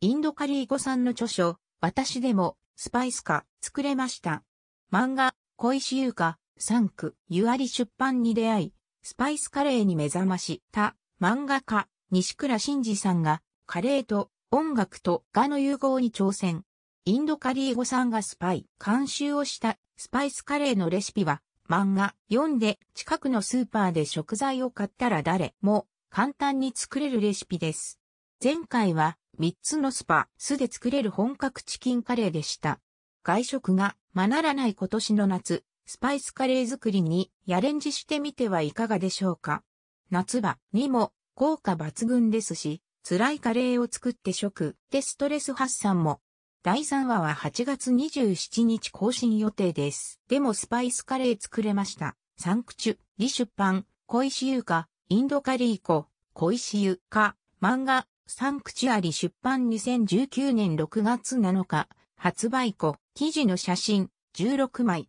インドカリー語さんの著書、私でも、スパイス化、作れました。漫画、小石優香、3区、ゆあり出版に出会い、スパイスカレーに目覚ました、漫画家、西倉慎二さんが、カレーと音楽と画の融合に挑戦。インドカリーゴさんがスパイ、監修をしたスパイスカレーのレシピは、漫画、読んで近くのスーパーで食材を買ったら誰も簡単に作れるレシピです。前回は3つのスパ、酢で作れる本格チキンカレーでした。外食がまならない今年の夏、スパイスカレー作りにアレンジしてみてはいかがでしょうか。夏場にも効果抜群ですし、辛いカレーを作って食でストレス発散も。第3話は8月27日更新予定です。でもスパイスカレー作れました。サンクチュ、リシュパン、小石優香、インドカリーコ、小石優香、漫画、サンクチュアリ出版2019年6月7日、発売後、記事の写真、16枚、